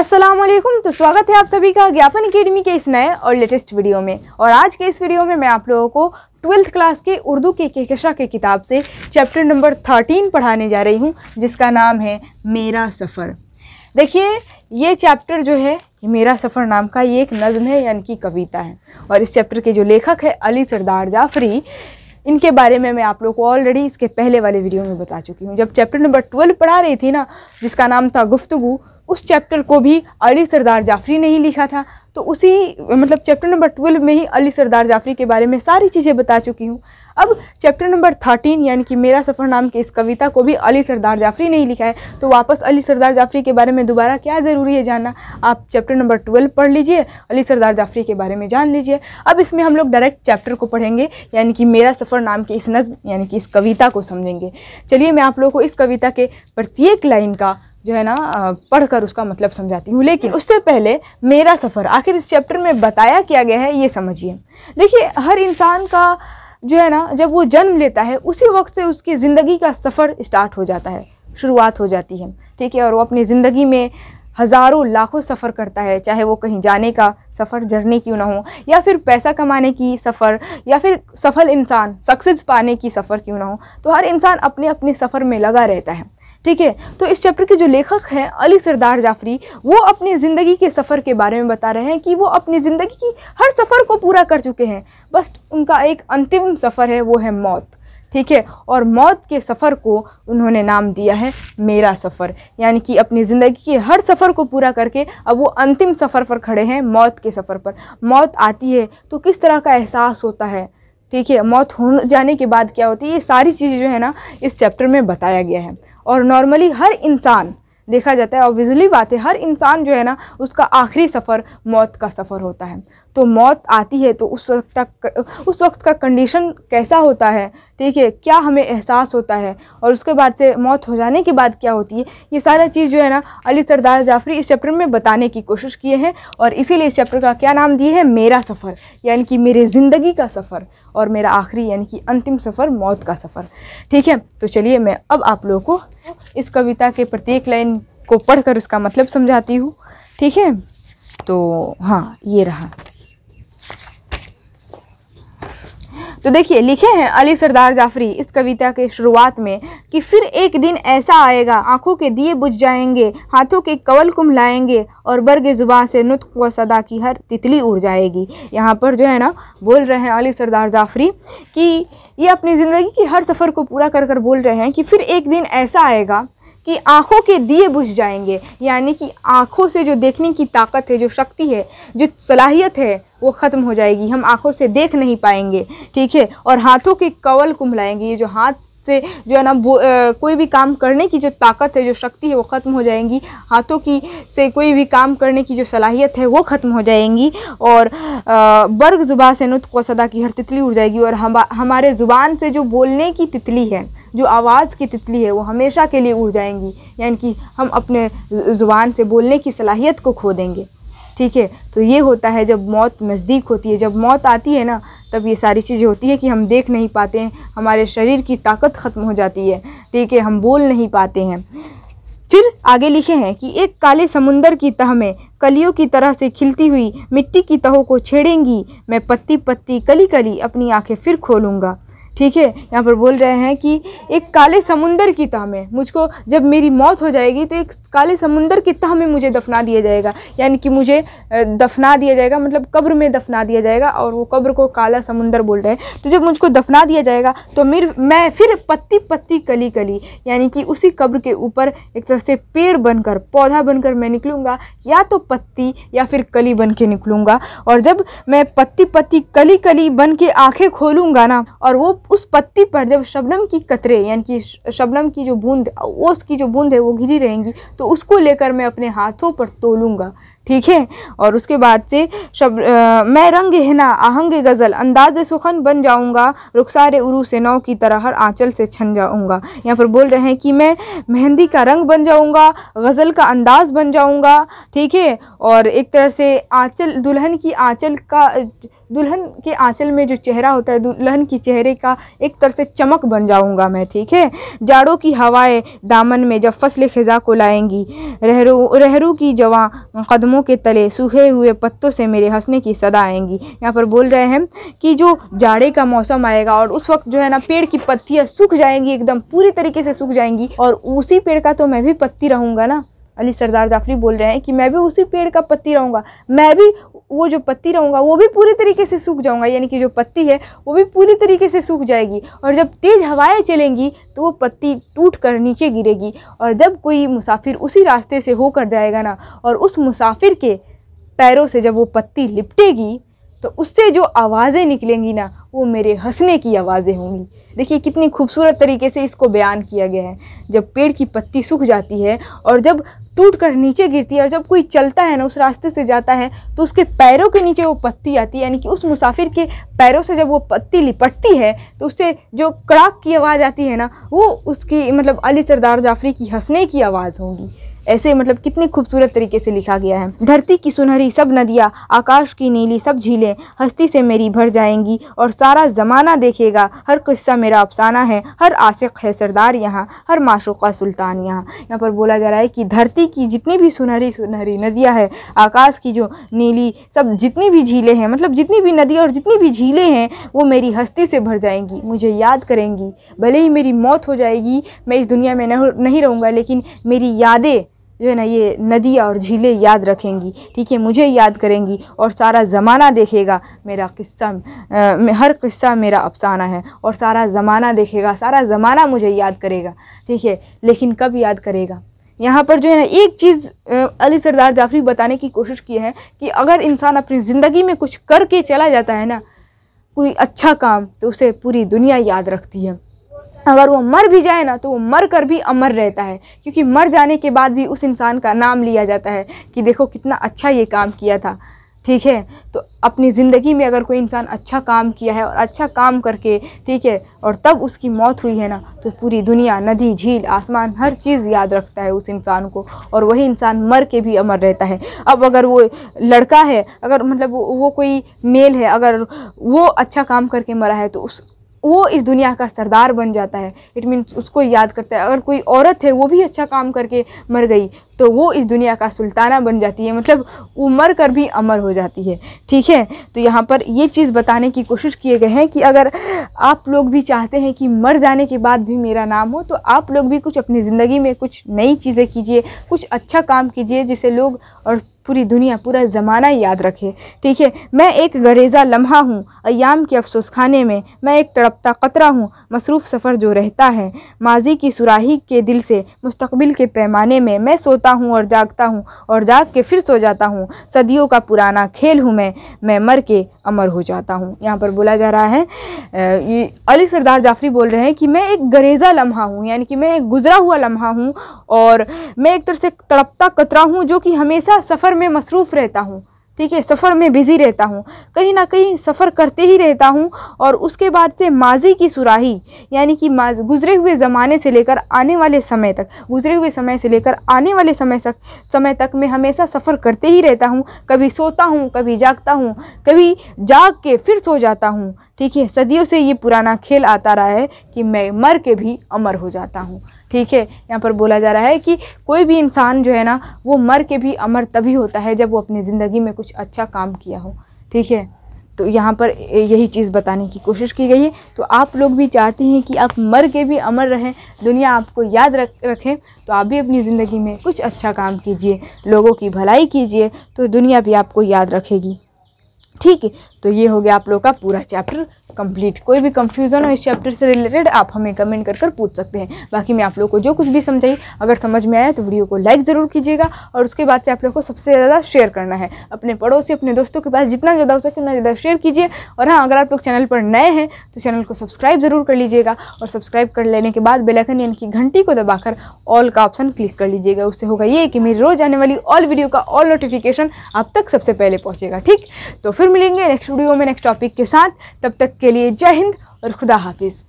अस्सलाम वालेकुम तो स्वागत है आप सभी का ज्ञापन अकेडमी के इस नए और लेटेस्ट वीडियो में और आज के इस वीडियो में मैं आप लोगों को ट्वेल्थ क्लास के उर्दू के केकशा के किताब से चैप्टर नंबर थर्टीन पढ़ाने जा रही हूँ जिसका नाम है मेरा सफ़र देखिए ये चैप्टर जो है मेरा सफ़र नाम का ये एक नज़म है यानी कि कविता है और इस चैप्टर के जो लेखक है अली सरदार जाफरी इनके बारे में मैं आप लोग को ऑलरेडी इसके पहले वाले वीडियो में बता चुकी हूँ जब चैप्टर नंबर ट्वेल्व पढ़ा रही थी ना जिसका नाम था गुफ्तगु उस चैप्टर को भी अली सरदार जाफरी ने ही लिखा था तो उसी मतलब चैप्टर नंबर ट्वेल्व में ही अली सरदार जाफरी के बारे में सारी चीज़ें बता चुकी हूँ अब चैप्टर नंबर थर्टीन यानी कि मेरा सफ़र नाम की इस कविता को भी अली सरदार जाफरी ने ही लिखा है तो वापस अली सरदार जाफरी के बारे में दोबारा क्या ज़रूरी है जानना आप चैप्टर नंबर ट्वेल्व पढ़ लीजिए अली सरदार जाफरी के बारे में जान लीजिए अब इसमें हम लोग डायरेक्ट चैप्टर को पढ़ेंगे यानी कि मेरा सफ़र नाम की इस नज़म यानी कि इस कविता को समझेंगे चलिए मैं आप लोगों को इस कविता के प्रत्येक लाइन का जो है ना पढ़कर उसका मतलब समझाती हूँ लेकिन उससे पहले मेरा सफ़र आखिर इस चैप्टर में बताया क्या गया है ये समझिए देखिए हर इंसान का जो है ना जब वो जन्म लेता है उसी वक्त से उसकी ज़िंदगी का सफ़र स्टार्ट हो जाता है शुरुआत हो जाती है ठीक है और वो अपनी ज़िंदगी में हज़ारों लाखों सफ़र करता है चाहे वो कहीं जाने का सफ़र जर्नी क्यों ना हो या फिर पैसा कमाने की सफ़र या फिर सफल इंसान सक्सेस पाने की सफ़र क्यों ना हो तो हर इंसान अपने अपने सफ़र में लगा रहता है ठीक है तो इस चैप्टर के जो लेखक हैं अली सरदार जाफरी वो अपनी ज़िंदगी के सफ़र के बारे में बता रहे हैं कि वो अपनी ज़िंदगी की हर सफ़र को पूरा कर चुके हैं बस उनका एक अंतिम सफ़र है वो है मौत ठीक है और मौत के सफ़र को उन्होंने नाम दिया है मेरा सफ़र यानी कि अपनी ज़िंदगी के हर सफ़र को पूरा करके अब वो अंतिम सफ़र पर खड़े हैं मौत के सफ़र पर मौत आती है तो किस तरह का एहसास होता है ठीक है मौत हो जाने के बाद क्या होती है ये सारी चीज़ें जो है ना इस चैप्टर में बताया गया है और नॉर्मली हर इंसान देखा जाता है ऑब्वियसली बात है हर इंसान जो है ना उसका आखिरी सफ़र मौत का सफ़र होता है तो मौत आती है तो उस वक्त तक उस वक्त का कंडीशन कैसा होता है ठीक है क्या हमें एहसास होता है और उसके बाद से मौत हो जाने के बाद क्या होती है ये सारा चीज़ जो है ना अली सरदार जाफरी इस चैप्टर में बताने की कोशिश किए हैं और इसीलिए इस चैप्टर का क्या नाम दिए है मेरा सफ़र यानी कि मेरे ज़िंदगी का सफ़र और मेरा आखिरी यानी कि अंतिम सफ़र मौत का सफ़र ठीक है तो चलिए मैं अब आप लोगों को इस कविता के प्रत्येक लाइन को पढ़कर उसका मतलब समझाती हूँ ठीक है तो हाँ ये रहा तो देखिए लिखे हैं अली सरदार जाफरी इस कविता के शुरुआत में कि फिर एक दिन ऐसा आएगा आंखों के दिए बुझ जाएंगे हाथों के कवल लाएंगे और बर्ग ज़ुबा से नुत व सदा की हर तितली उड़ जाएगी यहाँ पर जो है ना बोल रहे हैं अली सरदार जाफरी कि ये अपनी ज़िंदगी की हर सफ़र को पूरा कर कर बोल रहे हैं कि फिर एक दिन ऐसा आएगा कि आँखों के दिए बुझ जाएंगे यानी कि आँखों से जो देखने की ताकत है जो शक्ति है जो सलाहियत है वो ख़त्म हो जाएगी हम आँखों से देख नहीं पाएंगे ठीक है और हाथों की कवल कुंभलाएंगी ये जो हाथ से जो है ना वो आ, कोई भी काम करने की जो ताकत है जो शक्ति है वो ख़त्म हो जाएंगी हाथों की से कोई भी काम करने की जो सलाहियत है वो ख़त्म हो जाएंगी और बर्ग ज़ुबा से नुत को सदा की हर तितली उड़ जाएगी और हम हमारे ज़ुबान से जो बोलने की तितली है जो आवाज़ की तितली है वो हमेशा के लिए उड़ जाएंगी यानी कि हम अपने ज़ुबान से बोलने की सलाहियत को खो देंगे ठीक है तो ये होता है जब मौत नज़दीक होती है जब मौत आती है ना तब ये सारी चीज़ें होती है कि हम देख नहीं पाते हैं हमारे शरीर की ताकत ख़त्म हो जाती है ठीक है हम बोल नहीं पाते हैं फिर आगे लिखे हैं कि एक काले समुंदर की तह में कलियों की तरह से खिलती हुई मिट्टी की तहों को छेड़ेंगी मैं पत्ती पत्ती कली कली अपनी आंखें फिर खोलूँगा ठीक है यहाँ पर बोल रहे हैं कि एक काले समुंदर की तह में मुझको जब मेरी मौत हो जाएगी तो एक काले समुंदर की तह में मुझे दफना दिया जाएगा यानी कि मुझे दफना दिया जाएगा मतलब कब्र में दफना दिया जाएगा और वो कब्र को काला समुंदर बोल रहे हैं तो जब मुझको दफना दिया जाएगा तो मेर मैं फिर पत्ती पत्ती कली कली यानी कि उसी कब्र के ऊपर एक तरह से पेड़ बनकर पौधा बनकर मैं निकलूँगा या तो पत्ती या फिर कली बन के निकलूँगा और जब मैं पत्ती पत्ती कली कली बन के आँखें खोलूँगा ना और वो उस पत्ती पर जब शबनम की कतरे यानी कि शबनम की जो बूंद ओस की जो बूंद है वो घिरी रहेंगी तो उसको लेकर मैं अपने हाथों पर तोलूँगा ठीक है और उसके बाद से शब आ, मैं रंग हिना आहंग गज़ल अंदाज सुखन बन जाऊंगा रुखसार उरू से नौ की तरह हर आंचल से छन जाऊंगा यहाँ पर बोल रहे हैं कि मैं मेहंदी का रंग बन जाऊंगा गज़ल का अंदाज बन जाऊंगा ठीक है और एक तरह से आंचल दुल्हन की आंचल का दुल्हन के आंचल में जो चेहरा होता है दुल्हन की चेहरे का एक तरह से चमक बन जाऊंगा मैं ठीक है जाड़ों की हवाएं दामन में जब फसल खिजा को लाएंगी रहरू रहरू की जवा कदमों के तले सूखे हुए पत्तों से मेरे हंसने की सदा आएंगी यहाँ पर बोल रहे हैं कि जो जाड़े का मौसम आएगा और उस वक्त जो है ना पेड़ की पत्तियाँ सूख जाएंगी एकदम पूरी तरीके से सूख जाएंगी और उसी पेड़ का तो मैं भी पत्ती रहूँगा ना अली सरदार जाफरी बोल रहे हैं कि मैं भी उसी पेड़ का पत्ती रहूँगा मैं भी वो जो पत्ती रहूँगा वो भी पूरी तरीके से सूख जाऊँगा यानी कि जो पत्ती है वो भी पूरी तरीके से सूख जाएगी और जब तेज़ हवाएं चलेंगी तो वो पत्ती टूट कर नीचे गिरेगी और जब कोई मुसाफिर उसी रास्ते से होकर जाएगा ना और उस मुसाफिर के पैरों से जब वो पत्ती लिपटेगी तो उससे जो आवाज़ें निकलेंगी ना वो मेरे हंसने की आवाज़ें होंगी देखिए कितनी खूबसूरत तरीके से इसको बयान किया गया है जब पेड़ की पत्ती सूख जाती है और जब टूट कर नीचे गिरती है और जब कोई चलता है ना उस रास्ते से जाता है तो उसके पैरों के नीचे वो पत्ती आती है यानी कि उस मुसाफिर के पैरों से जब वो पत्ती लिपटती है तो उससे जो कड़ाक की आवाज़ आती है ना वो उसकी मतलब अली सरदार जाफरी की हंसने की आवाज़ होगी ऐसे मतलब कितने खूबसूरत तरीके से लिखा गया है धरती की सुनहरी सब नदियाँ आकाश की नीली सब झीलें हस्ती से मेरी भर जाएंगी और सारा ज़माना देखेगा हर किस्सा मेरा अफसाना है हर आशिक है सरदार यहाँ हर माशोका सुल्तान यहाँ यहाँ पर बोला जा रहा है कि धरती की जितनी भी सुनहरी सुनहरी नदियाँ है आकाश की जो नीली सब जितनी भी झीलें हैं मतलब जितनी भी नदियाँ और जितनी भी झीलें हैं वो मेरी हस्ती से भर जाएंगी मुझे याद करेंगी भले ही मेरी मौत हो जाएगी मैं इस दुनिया में नहीं रहूँगा लेकिन मेरी यादें जो है ना ये नदी और झीलें याद रखेंगी ठीक है मुझे याद करेंगी और सारा ज़माना देखेगा मेरा किस्सा हर किस्सा मेरा अफसाना है और सारा ज़माना देखेगा सारा ज़माना मुझे याद करेगा ठीक है लेकिन कब याद करेगा यहाँ पर जो है ना एक चीज़ अली सरदार जाफरी बताने की कोशिश की है कि अगर इंसान अपनी ज़िंदगी में कुछ करके चला जाता है ना कोई अच्छा काम तो उसे पूरी दुनिया याद रखती है अगर वो मर भी जाए ना तो वो मर कर भी अमर रहता है क्योंकि मर जाने के बाद भी उस इंसान का नाम लिया जाता है कि देखो कितना अच्छा ये काम किया था ठीक है तो अपनी ज़िंदगी में अगर कोई इंसान अच्छा काम किया है और अच्छा काम करके ठीक है और तब उसकी मौत हुई है ना तो पूरी दुनिया नदी झील आसमान हर चीज़ याद रखता है उस इंसान को और वही इंसान मर के भी अमर रहता है अब अगर वो लड़का है अगर मतलब वो, वो कोई मेल है अगर वो अच्छा काम करके मरा है तो उस वो इस दुनिया का सरदार बन जाता है इट मीन्स उसको याद करता है अगर कोई औरत है वो भी अच्छा काम करके मर गई तो वो इस दुनिया का सुल्ताना बन जाती है मतलब वो मर कर भी अमर हो जाती है ठीक है तो यहाँ पर ये चीज़ बताने की कोशिश किए गए हैं कि अगर आप लोग भी चाहते हैं कि मर जाने के बाद भी मेरा नाम हो तो आप लोग भी कुछ अपनी ज़िंदगी में कुछ नई चीज़ें कीजिए कुछ अच्छा काम कीजिए जिसे लोग और पूरी दुनिया पूरा ज़माना याद रखे ठीक है मैं एक गरेज़ा लम्हा हूँ अयाम के अफसोस खाने में मैं एक तड़पता कतरा हूँ मसरूफ़ सफ़र जो रहता है माजी की सुराही के दिल से मुस्तबिल के पैमाने में मैं सोता हूँ और जागता हूँ और जाग के फिर सो जाता हूँ सदियों का पुराना खेल हूँ मैं मैं मर के अमर हो जाता हूँ यहाँ पर बोला जा रहा है अली सरदार जाफरी बोल रहे हैं कि मैं एक गरेज़ा लम्हा हूँ यानी कि मैं एक गुज़रा हुआ लम्हा हूँ और मैं एक तरह से तड़पता कतरा हूँ जो कि हमेशा सफ़र सफ़र में मसरूफ़ रहता हूँ ठीक है सफ़र में बिज़ी रहता हूँ कहीं ना कहीं सफ़र करते ही रहता हूँ और उसके बाद से माजी की सुराही यानी कि गुज़रे हुए ज़माने से लेकर आने वाले समय तक गुज़रे हुए समय से लेकर आने वाले समय तक समय तक मैं हमेशा सफ़र करते ही रहता हूँ कभी सोता हूँ कभी जागता हूँ कभी जाग के फिर सो जाता हूँ ठीक है सदियों से ये पुराना खेल आता रहा है कि मैं मर के भी अमर हो जाता हूँ ठीक है यहाँ पर बोला जा रहा है कि कोई भी इंसान जो है ना वो मर के भी अमर तभी होता है जब वो अपनी ज़िंदगी में कुछ अच्छा काम किया हो ठीक है तो यहाँ पर यही चीज़ बताने की कोशिश की गई है तो आप लोग भी चाहते हैं कि आप मर के भी अमर रहें दुनिया आपको याद रख रखें तो आप भी अपनी ज़िंदगी में कुछ अच्छा काम कीजिए लोगों की भलाई कीजिए तो दुनिया भी आपको याद रखेगी ठीक है तो ये हो गया आप लोग का पूरा चैप्टर कंप्लीट कोई भी कंफ्यूजन हो इस चैप्टर से रिलेटेड आप हमें कमेंट कर कर पूछ सकते हैं बाकी मैं आप लोग को जो कुछ भी समझाई अगर समझ में आया तो वीडियो को लाइक ज़रूर कीजिएगा और उसके बाद से आप लोग को सबसे ज़्यादा शेयर करना है अपने पड़ोसी अपने दोस्तों के पास जितना ज़्यादा हो सके उतना ज़्यादा शेयर कीजिए और हाँ अगर आप लोग चैनल पर नए हैं तो चैनल को सब्सक्राइब ज़रूर कर लीजिएगा और सब्सक्राइब कर लेने के बाद बेलाइकन यानी कि घंटी को दबाकर ऑल का ऑप्शन क्लिक कर लीजिएगा उससे होगा ये कि मेरी रोज़ आने वाली ऑल वीडियो का ऑल नोटिफिकेशन आप तक सबसे पहले पहुँचेगा ठीक तो फिर मिलेंगे नेक्स्ट वीडियो में नेक्स्ट टॉपिक के साथ तब तक के लिए जय हिंद और खुदा हाफिज़